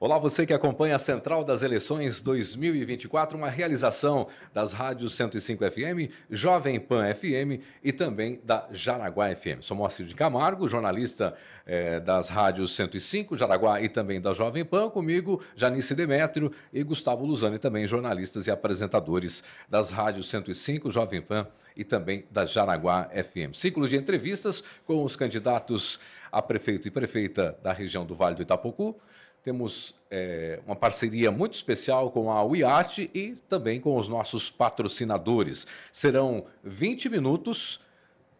Olá, você que acompanha a Central das Eleições 2024, uma realização das rádios 105 FM, Jovem Pan FM e também da Jaraguá FM. Sou Moacir de Camargo, jornalista eh, das rádios 105, Jaraguá e também da Jovem Pan. Comigo, Janice Demétrio e Gustavo Luzani, também jornalistas e apresentadores das rádios 105, Jovem Pan e também da Jaraguá FM. Ciclo de entrevistas com os candidatos a prefeito e prefeita da região do Vale do Itapocu temos é, uma parceria muito especial com a UIAT e também com os nossos patrocinadores. Serão 20 minutos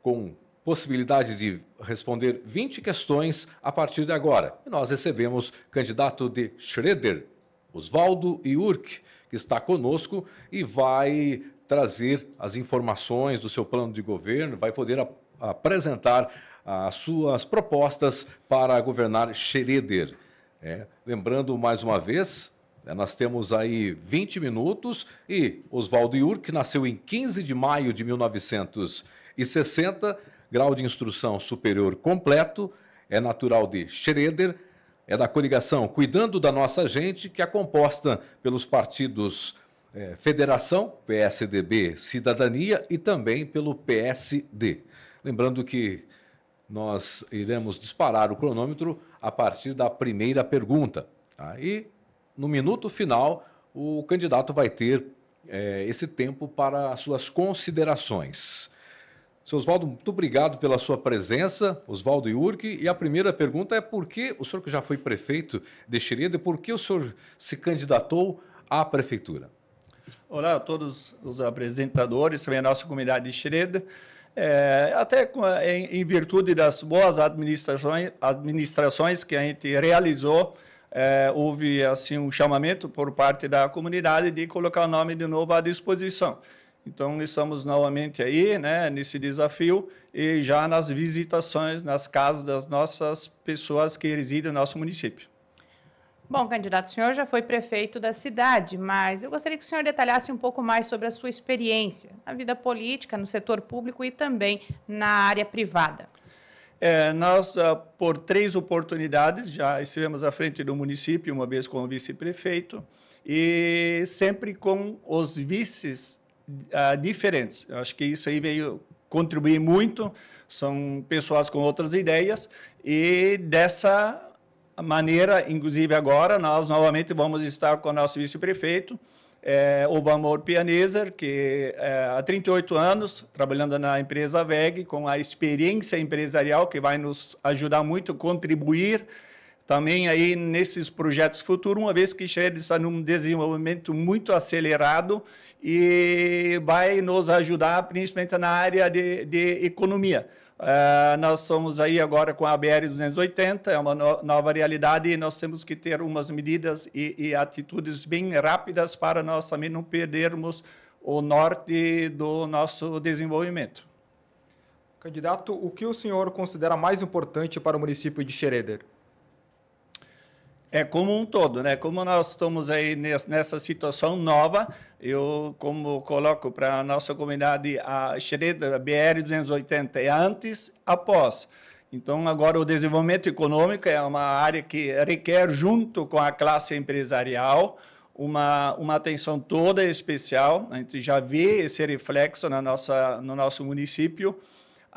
com possibilidade de responder 20 questões a partir de agora. E nós recebemos candidato de Schroeder, Osvaldo Iurk, que está conosco e vai trazer as informações do seu plano de governo, vai poder ap apresentar as suas propostas para governar Schroeder. É, lembrando mais uma vez, né, nós temos aí 20 minutos e Oswaldo Iur, nasceu em 15 de maio de 1960, grau de instrução superior completo, é natural de Schroeder, é da coligação Cuidando da Nossa Gente, que é composta pelos partidos é, Federação, PSDB Cidadania e também pelo PSD. Lembrando que nós iremos disparar o cronômetro a partir da primeira pergunta. Tá? E no minuto final, o candidato vai ter é, esse tempo para as suas considerações. Seu Oswaldo, muito obrigado pela sua presença, Oswaldo Iurque. E a primeira pergunta é por que o senhor que já foi prefeito de Xereda, por que o senhor se candidatou à prefeitura? Olá a todos os apresentadores, também a nossa comunidade de Xereda. É, até é, em, em, virtude das boas administrações, administrações que a gente realizou, é, houve assim um chamamento por parte da comunidade de colocar o nome de novo à disposição. Então, estamos novamente aí, né, nesse desafio e já nas visitações nas casas das nossas pessoas que residem no nosso município. Bom, candidato, o senhor já foi prefeito da cidade, mas eu gostaria que o senhor detalhasse um pouco mais sobre a sua experiência na vida política, no setor público e também na área privada. É, nós, ah, por três oportunidades, já estivemos à frente do município, uma vez como vice-prefeito, e sempre com os vices uh, diferentes. Eu acho que isso aí veio contribuir muito, são pessoas com outras ideias, e dessa maneira, inclusive agora, nós novamente vamos estar com o nosso vice-prefeito, é, eh, o Vamor Pianeser, que é, há 38 anos, trabalhando na empresa VEG, com a experiência empresarial que vai nos ajudar muito, contribuir também aí nesses projetos futuros, uma vez que Xerez está num desenvolvimento muito acelerado e vai nos ajudar principalmente na área de, de economia. É, nós estamos aí agora com a BR-280, é uma no nova realidade e nós temos que ter umas medidas e, e, atitudes bem rápidas para nós também não perdermos o norte do nosso desenvolvimento. Candidato, o que o senhor considera mais importante para o município de Xereder? É como um todo, né? Como nós estamos aí nessa situação nova, eu como coloco para a nossa comunidade a Xereda BR 280 é antes, após. Então agora o desenvolvimento econômico é uma área que requer junto com a classe empresarial uma, uma atenção toda especial. A gente já vê esse reflexo na nossa no nosso município.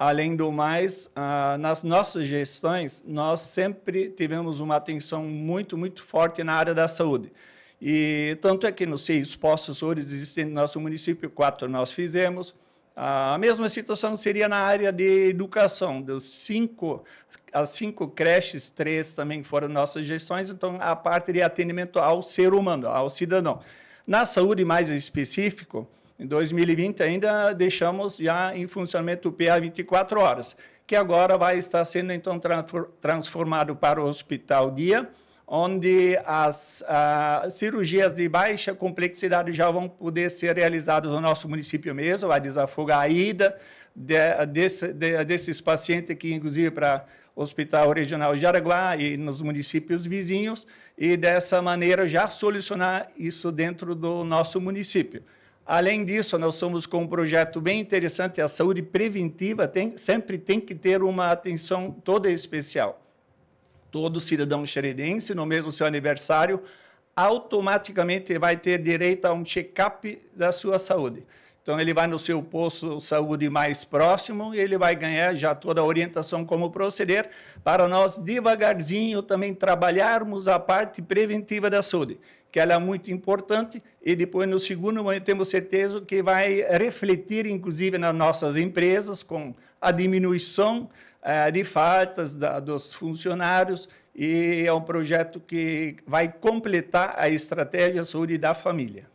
Além do mais, uh, nas nossas gestões, nós sempre tivemos uma atenção muito, muito forte na área da saúde. E tanto é que nos seis postos hoje existentes no nosso município, quatro nós fizemos. A mesma situação seria na área de educação, dos cinco, as cinco creches, três também foram nossas gestões, então a parte de atendimento ao ser humano, ao cidadão. Na saúde, mais específico, em 2020 ainda deixamos já em funcionamento o PA 24 horas, que agora vai estar sendo então transformado para o Hospital Dia, onde as ah, cirurgias de baixa complexidade já vão poder ser realizadas no nosso município mesmo, vai desafogar a ida de, desse, de, desses pacientes que, inclusive, para Hospital Regional de e nos municípios vizinhos, e dessa maneira já solucionar isso dentro do nosso município. Além disso, nós somos com um projeto bem interessante, a saúde preventiva tem, sempre tem que ter uma atenção toda especial. Todo cidadão xeredense, no mesmo seu aniversário, automaticamente vai ter direito a um check-up da sua saúde. Então, ele vai no seu posto de saúde mais próximo e ele vai ganhar já toda a orientação como proceder para nós, devagarzinho, também trabalharmos a parte preventiva da saúde, que ela é muito importante e depois, no segundo momento, temos certeza que vai refletir, inclusive, nas nossas empresas, com a diminuição eh, de faltas da, dos funcionários e é um projeto que vai completar a estratégia saúde da família.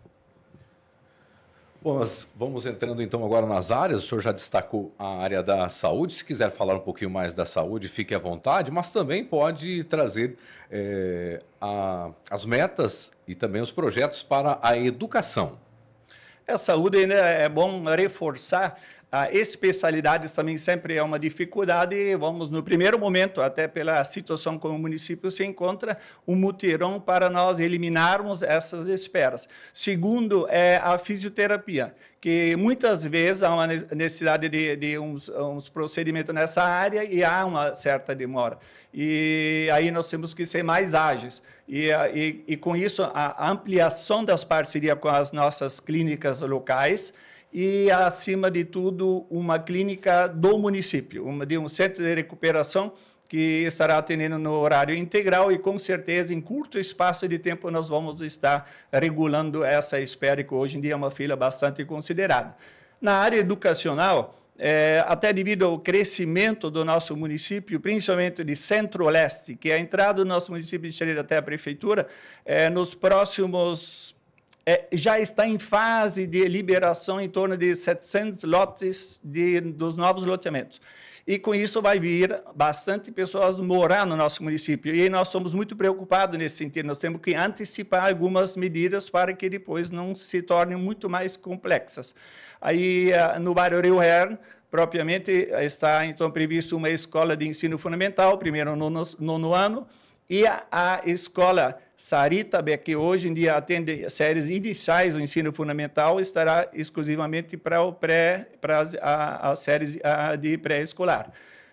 Bom, nós vamos entrando então agora nas áreas. O senhor já destacou a área da saúde. Se quiser falar um pouquinho mais da saúde, fique à vontade, mas também pode trazer é, a, as metas e também os projetos para a educação. A é, saúde né, é bom reforçar a especialidades também sempre é uma dificuldade. Vamos, no primeiro momento, até pela situação como o município se encontra, um mutirão para nós eliminarmos essas esperas. Segundo, é a fisioterapia, que muitas vezes há uma necessidade de, de uns, uns, procedimentos nessa área e há uma certa demora. E aí nós temos que ser mais ágeis. E, e, e com isso, a ampliação das parcerias com as nossas clínicas locais e, acima de tudo, uma clínica do município, uma, de um centro de recuperação que estará atendendo no horário integral e, com certeza, em curto espaço de tempo, nós vamos estar regulando essa espera, que hoje em dia é uma fila bastante considerada. Na área educacional, é, até devido ao crescimento do nosso município, principalmente de centro-leste, que é a entrada do nosso município de Xereira até a prefeitura, é, nos próximos é, já está em fase de liberação em torno de 700 lotes de, dos novos loteamentos. E com isso vai vir bastante pessoas morar no nosso município. E nós somos muito preocupados nesse sentido. Nós temos que antecipar algumas medidas para que depois não se tornem muito mais complexas. Aí, eh, no bairro Rio Hern, propriamente, eh, está então previsto uma escola de ensino fundamental, primeiro nono, nono ano, e a, a escola Sarita, que hoje em dia atende séries iniciais do ensino fundamental, estará exclusivamente para o pré, para as, a, as séries de pré-escolar.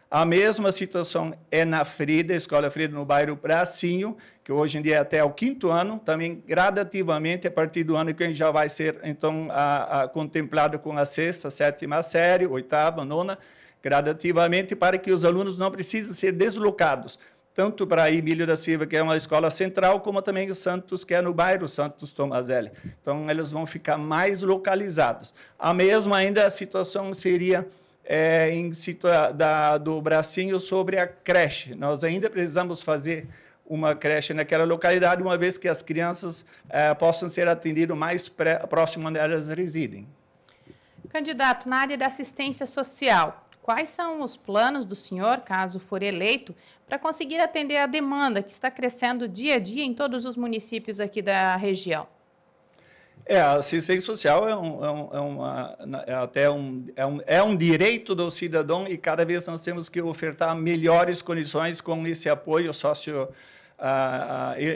A mesma situação é na Frida, Escola Frida, no bairro Bracinho, que hoje em dia é até o quinto ano, também gradativamente, a partir do ano que a gente já vai ser, então, a, a, contemplado com a sexta, sétima série, oitava, nona, gradativamente, para que os alunos não precisem ser deslocados tanto para Emílio da Silva, que é uma escola central, como também Santos, que é no bairro Santos Tomazelli. Então, eles vão ficar mais localizados. A mesma ainda a situação seria é, em situa da, do Bracinho sobre a creche. Nós ainda precisamos fazer uma creche naquela localidade, uma vez que as crianças é, possam ser atendidas mais próximo onde elas residem. Candidato, na área da assistência social, Quais são os planos do senhor, caso for eleito, para conseguir atender a demanda que está crescendo dia a dia em todos os municípios aqui da região? É, a assistência social é, um, é, um, é, uma, é até um, é um, é um, direito do cidadão e cada vez nós temos que ofertar melhores condições com esse apoio socio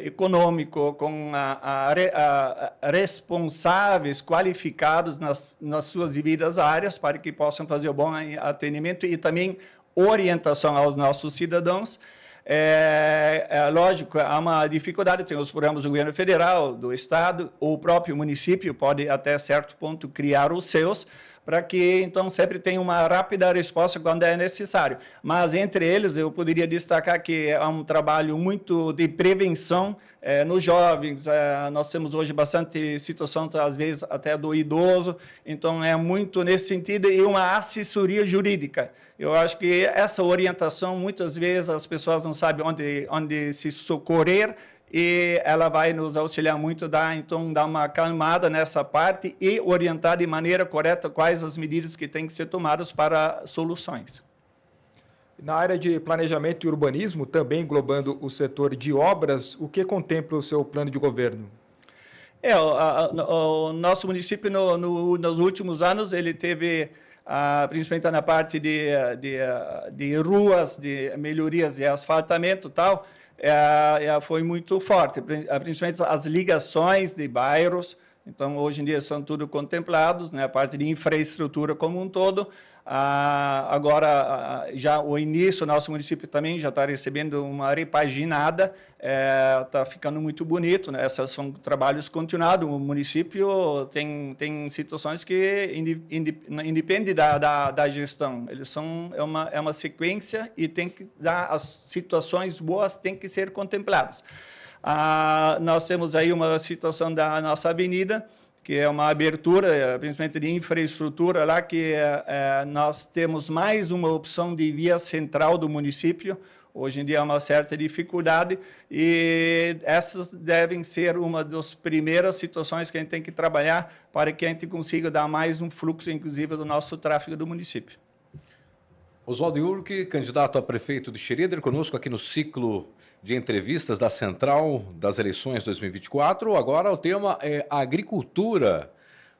econômico, com responsáveis qualificados nas, nas suas devidas áreas para que possam fazer o bom atendimento e também orientação aos nossos cidadãos. É, é, lógico, há uma dificuldade, tem os programas do governo federal, do estado, ou o próprio município pode até certo ponto criar os seus, para que então sempre tenha uma rápida resposta quando é necessário. Mas entre eles, eu poderia destacar que é um trabalho muito de prevenção é, nos jovens. É, nós temos hoje bastante situação, às vezes até do idoso, então é muito nesse sentido e uma assessoria jurídica. Eu acho que essa orientação, muitas vezes as pessoas não sabem onde, onde se socorrer, e ela vai nos auxiliar muito, dar, então, dar uma calmada nessa parte e orientar de maneira correta quais as medidas que têm que ser tomadas para soluções. Na área de planejamento e urbanismo, também englobando o setor de obras, o que contempla o seu plano de governo? É, o, a, o nosso município, no, no, nos últimos anos, ele teve principalmente na parte de, de, de, ruas, de melhorias de asfaltamento e tal, é, é, foi muito forte, eh, principalmente as ligações de bairros. Então, hoje em dia, são tudo contemplados, né? a parte de infraestrutura como um todo, ah, agora, ah, ah, já o início, nosso município também já está recebendo uma repaginada, está eh, é, ficando muito bonito. Né? Esses são trabalhos continuados. O município tem, tem situações que independe da, da, da, gestão. Eles são é uma, é uma sequência e tem que dar as situações boas têm que ser contempladas. Ah, nós temos aí uma situação da nossa avenida, que é uma abertura, eh, principalmente de infraestrutura lá, que é, nós temos mais uma opção de via central do município. Hoje em dia há é uma certa dificuldade e essas devem ser uma das primeiras situações que a gente tem que trabalhar para que a gente consiga dar mais um fluxo, inclusive, do nosso tráfego do município. Oswaldo Yurk, candidato a prefeito de Xereder, conosco aqui no ciclo de entrevistas da Central das Eleições 2024. Agora o tema é agricultura.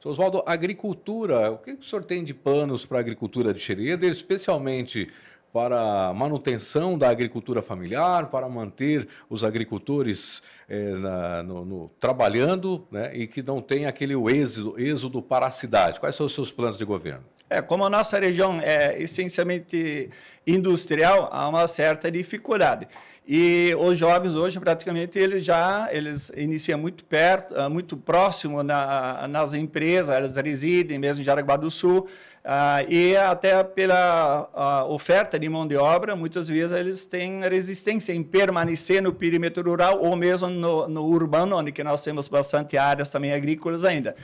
Sr. Oswaldo, agricultura, o que o senhor tem de planos para a agricultura de Xereder, especialmente para manutenção da agricultura familiar, para manter os agricultores é, na, no, no, trabalhando né, e que não tem aquele êxodo, êxodo para a cidade. Quais são os seus planos de governo? É, como a nossa região é essencialmente industrial, há uma certa dificuldade. E os jovens hoje, praticamente, eles já eles iniciam muito perto, ah, muito próximo na, nas empresas, eles residem mesmo em Jaraguá do Sul, ah, e até pela oferta de mão de obra, muitas vezes eles têm resistência em permanecer no perímetro rural ou mesmo no, no urbano, onde que nós temos bastante áreas também agrícolas ainda.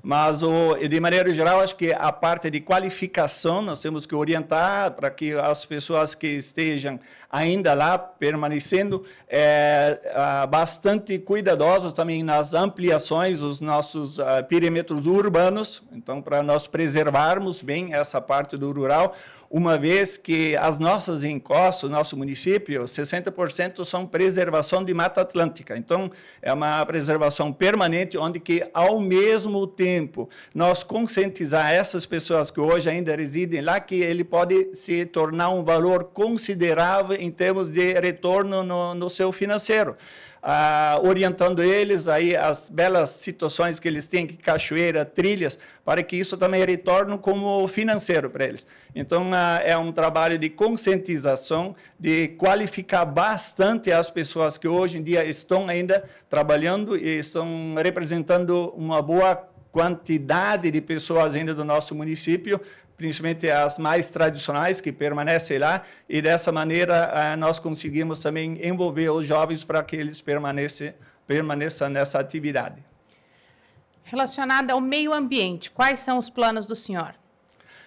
Mas, o, de maneira geral, acho que a parte de qualificação nós temos que orientar para que as pessoas que estejam ainda lá permanecendo é, ah, bastante cuidadosos também nas ampliações os nossos é, perímetros urbanos, então para nós preservarmos bem essa parte do rural, uma vez que as nossas encostas, nosso município, 60% são preservação de Mata Atlântica. Então, é uma preservação permanente, onde que, ao mesmo tempo, nós conscientizar essas pessoas que hoje ainda residem lá, que ele pode se tornar um valor considerável em termos de retorno no, no seu financeiro. Ah, orientando eles aí as belas situações que eles têm, que cachoeira, trilhas, para que isso também retorne como financeiro para eles. Então, ah, é um trabalho de conscientização, de qualificar bastante as pessoas que hoje em dia estão ainda trabalhando e estão representando uma boa quantidade de pessoas ainda do nosso município principalmente as mais tradicionais que permanecem lá, e dessa maneira eh, nós conseguimos também envolver os jovens para que eles permaneçam, permaneça nessa atividade. Relacionada ao meio ambiente, quais são os planos do senhor?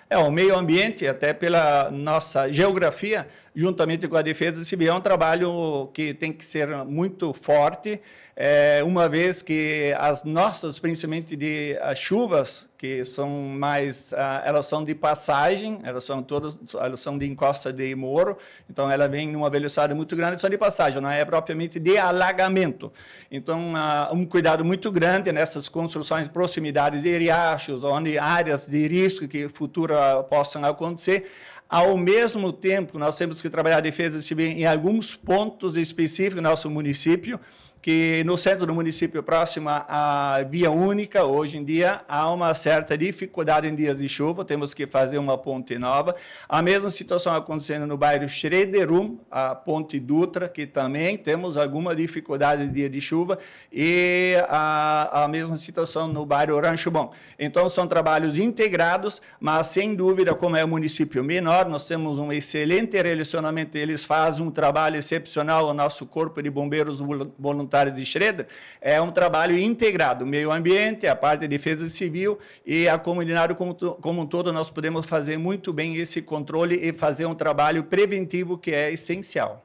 É, o meio ambiente, até pela nossa geografia, juntamente com a defesa civil, é um trabalho que tem que ser muito forte, é, uma vez que as nossas, principalmente de as chuvas que são mais, uh, elas são de passagem, elas são todas, elas são de encosta de morro, então ela vem numa velocidade muito grande, são de passagem, não é propriamente de alagamento. Então, uh, um cuidado muito grande nessas construções proximidades de riachos, onde áreas de risco que futura possam acontecer, ao mesmo tempo, nós temos que trabalhar a defesa civil em alguns pontos específicos do nosso município, que no centro do município, próxima à Via Única, hoje em dia há uma certa dificuldade em dias de chuva, temos que fazer uma ponte nova. A mesma situação acontecendo no bairro Schrederum, a Ponte Dutra, que também temos alguma dificuldade em dia de chuva, e a, a mesma situação no bairro Rancho Bom. Então, são trabalhos integrados, mas sem dúvida, como é o município menor, nós temos um excelente relacionamento, eles fazem um trabalho excepcional, o nosso corpo de bombeiros voluntários voluntário de Schroeder, é um trabalho integrado, meio ambiente, a parte de defesa civil e a comunidade como, como um todo, nós podemos fazer muito bem esse controle e fazer um trabalho preventivo que é essencial.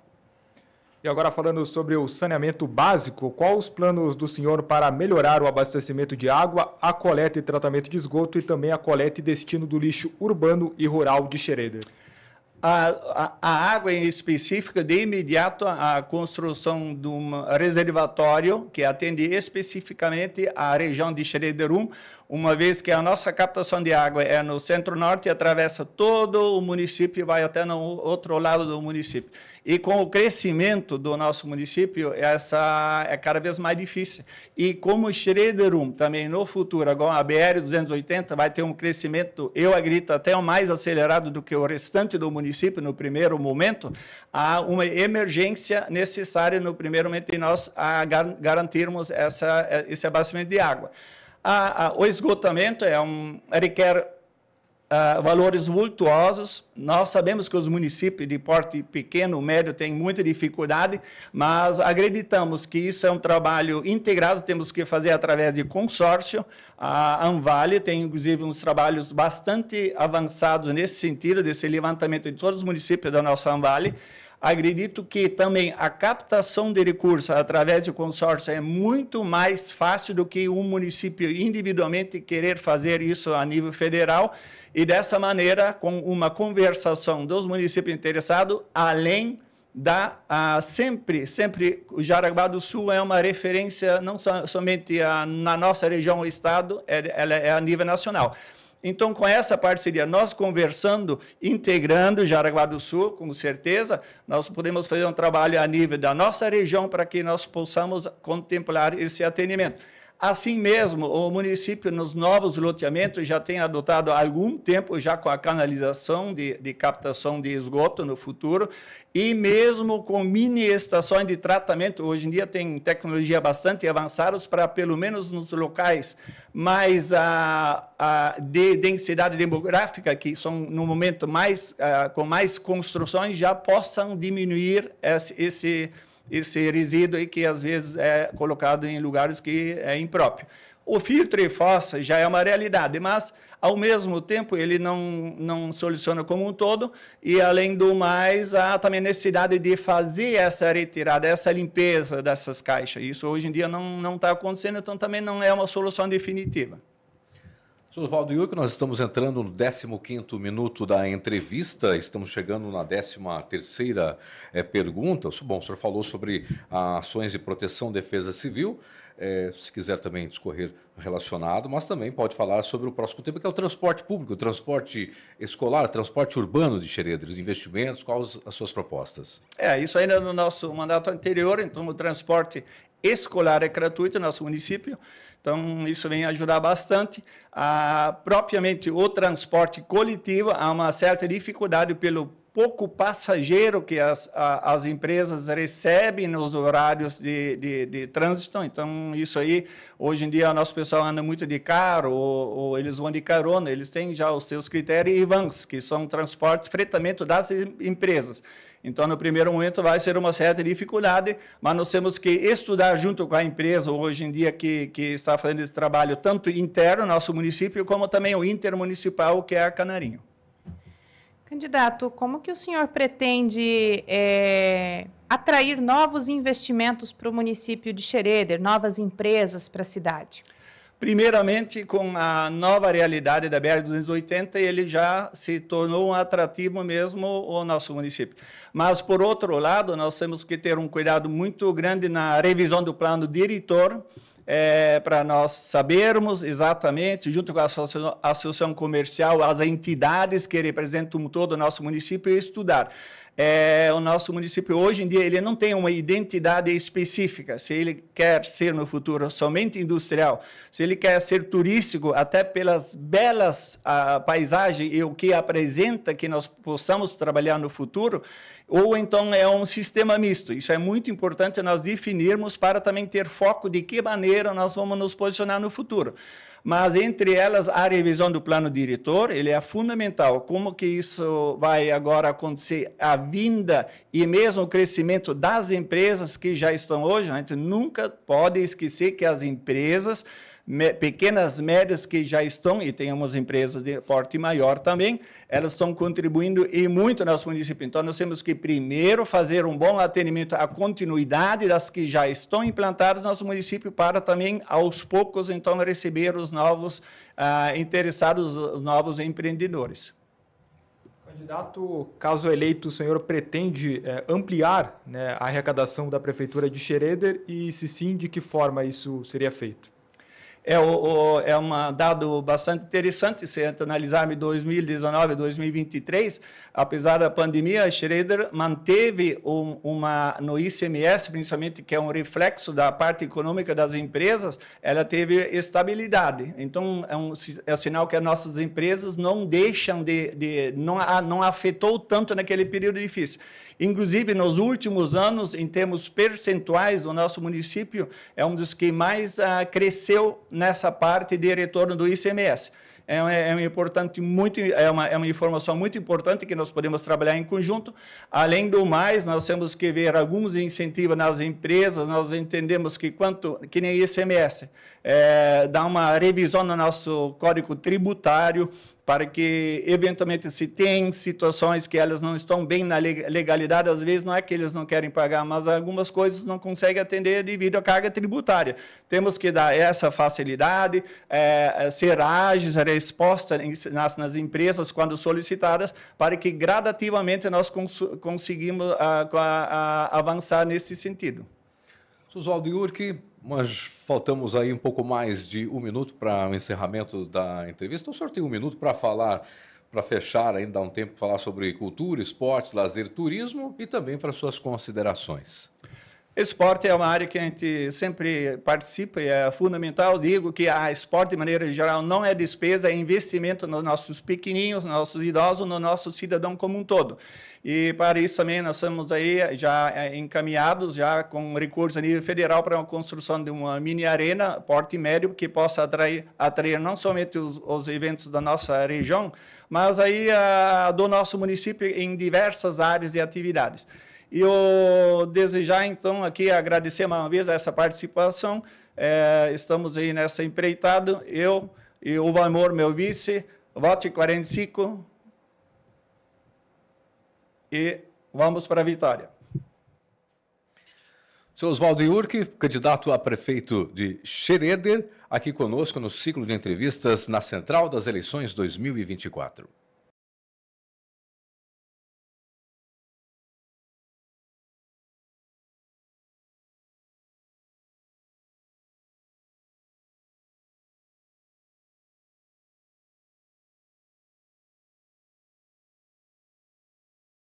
E agora falando sobre o saneamento básico, quais os planos do senhor para melhorar o abastecimento de água, a coleta e tratamento de esgoto e também a coleta e destino do lixo urbano e rural de Xereder? a, a, água em específico, de imediato, a construção de um reservatório que atende especificamente a região de Schroederum, uma vez que a nossa captação de água é no centro-norte, atravessa todo o município e vai até no outro lado do município. E com o crescimento do nosso município, essa é cada vez mais difícil. E como Schroederum também no futuro, agora a BR-280 vai ter um crescimento, eu agrito até mais acelerado do que o restante do município no primeiro momento, há uma emergência necessária no primeiro momento em nós a garantirmos essa, esse abastecimento de água. A, a, o esgotamento é um, requer uh, valores vultuosos. Nós sabemos que os municípios de porte pequeno, médio, têm muita dificuldade, mas acreditamos que isso é um trabalho integrado, temos que fazer através de consórcio. A Anvale tem, inclusive, uns trabalhos bastante avançados nesse sentido, desse levantamento de todos os municípios da nossa Anvale. Acredito que também a captação de recursos através do consórcio é muito mais fácil do que um município individualmente querer fazer isso a nível federal. E dessa maneira, com uma conversação dos municípios interessados, além da sempre, sempre o Jaraguá do Sul é uma referência não so, somente a, na nossa região, o estado, é, ela é a nível nacional. Então, com essa parceria, nós conversando, integrando Jaraguá do Sul, com certeza, nós podemos fazer um trabalho a nível da nossa região para que nós possamos contemplar esse atendimento. Assim mesmo, o município, nos novos loteamentos, já tem adotado há algum tempo já com a canalização de, de captação de esgoto no futuro, e mesmo com mini estações de tratamento, hoje em dia tem tecnologia bastante avançada para, pelo menos nos locais mais a, ah, a, ah, de densidade demográfica, que são no momento mais, a, ah, com mais construções, já possam diminuir esse, esse esse resíduo aí que às vezes é colocado em lugares que é impróprio. O filtro e fossa já é uma realidade, mas ao mesmo tempo ele não, não soluciona como um todo e além do mais há também a necessidade de fazer essa retirada, essa limpeza dessas caixas. Isso hoje em dia não não está acontecendo, então também não é uma solução definitiva. Sr. Oswaldo Yuri, nós estamos entrando no 15º minuto da entrevista, estamos chegando na 13ª é, eh, pergunta. Bom, o senhor falou sobre ações de proteção e defesa civil, é, se quiser também discorrer relacionado, mas também pode falar sobre o próximo tema, que é o transporte público, o transporte escolar, transporte urbano de Xeredra, os investimentos, quais as suas propostas? É, isso ainda no nosso mandato anterior, então o transporte escolar é gratuito no nosso município. Então, isso vem ajudar bastante. Ah, propriamente, o transporte coletivo há uma certa dificuldade pelo pouco passageiro que as, a, as empresas recebem nos horários de, de, de, trânsito. Então, isso aí, hoje em dia, o nosso pessoal anda muito de carro, ou, ou, eles vão de carona, eles têm já os seus critérios vans que são transporte, fretamento das empresas. Então, no primeiro momento, vai ser uma certa dificuldade, mas nós temos que estudar junto com a empresa, hoje em dia, que, que está fazendo esse trabalho, tanto interno, nosso município, como também o intermunicipal, que é a Canarinho. Candidato, como que o senhor pretende é, atrair novos investimentos para o município de Xereder, novas empresas para a cidade? Primeiramente, com a nova realidade da BR-280, ele já se tornou um atrativo mesmo o nosso município. Mas, por outro lado, nós temos que ter um cuidado muito grande na revisão do plano diretor, é, para nós sabermos exatamente, junto com a associação, associação comercial, as entidades que representam todo o nosso município, estudar. É, o nosso município hoje em dia ele não tem uma identidade específica. Se ele quer ser no futuro somente industrial, se ele quer ser turístico, até pelas belas a, ah, paisagem e o que apresenta que nós possamos trabalhar no futuro, ou então é um sistema misto. Isso é muito importante nós definirmos para também ter foco de que maneira nós vamos nos posicionar no futuro mas entre elas a revisão do plano diretor, ele é fundamental. Como que isso vai agora acontecer? A vinda e mesmo o crescimento das empresas que já estão hoje, a gente nunca pode esquecer que as empresas me, pequenas, médias que já estão, e temos empresas de porte maior também, elas estão contribuindo e muito no nosso município. Então, nós temos que primeiro fazer um bom atendimento à continuidade das que já estão implantadas no nosso município, para também, aos poucos, então, receber os novos ah, interessados, os novos empreendedores. Candidato, caso eleito, o senhor pretende é, ampliar né, a arrecadação da Prefeitura de Xereder e, se sim, de que forma isso seria feito? é, o, é um dado bastante interessante se analisarmos 2019 2023, apesar da pandemia, a Schroeder manteve um, uma no ICMS, principalmente que é um reflexo da parte econômica das empresas, ela teve estabilidade. Então é um, é um sinal que as nossas empresas não deixam de, de não, não afetou tanto naquele período difícil. Inclusive, nos últimos anos, em termos percentuais, o nosso município é um dos que mais ah, cresceu nessa parte de retorno do ICMS. É, é, um importante, muito, é, uma, é uma informação muito importante que nós podemos trabalhar em conjunto. Além do mais, nós temos que ver alguns incentivos nas empresas, nós entendemos que quanto, que nem ICMS, é, eh, dá uma revisão no nosso código tributário, para que, eventualmente, se tem situações que elas não estão bem na legalidade, às vezes não é que eles não querem pagar, mas algumas coisas não conseguem atender devido à carga tributária. Temos que dar essa facilidade, é, ser ágeis, a resposta nas, nas empresas quando solicitadas, para que gradativamente nós cons conseguimos a, ah, a, a avançar nesse sentido. Oswaldo Yurki, mas faltamos aí um pouco mais de um minuto para o encerramento da entrevista. Então, o senhor tem um minuto para falar, para fechar, ainda dá um tempo para falar sobre cultura, esporte, lazer, turismo e também para suas considerações. Esporte é uma área que a gente sempre participa e é fundamental. Digo que a esporte, de maneira geral, não é despesa, é investimento nos nossos pequeninhos, nos nossos idosos, no nosso cidadão como um todo. E para isso também nós estamos aí já é, encaminhados, já com recursos a nível federal para a construção de uma mini arena, porte médio, que possa atrair, atrair não somente os, os eventos da nossa região, mas aí a, do nosso município em diversas áreas e atividades. E eu desejar, então, aqui agradecer mais uma vez essa participação. É, estamos aí nessa empreitada. Eu e o Valmor, meu vice, vote 45. E vamos para a vitória. Seu Oswaldo Iurk, candidato a prefeito de Xereder, aqui conosco no ciclo de entrevistas na Central das Eleições 2024.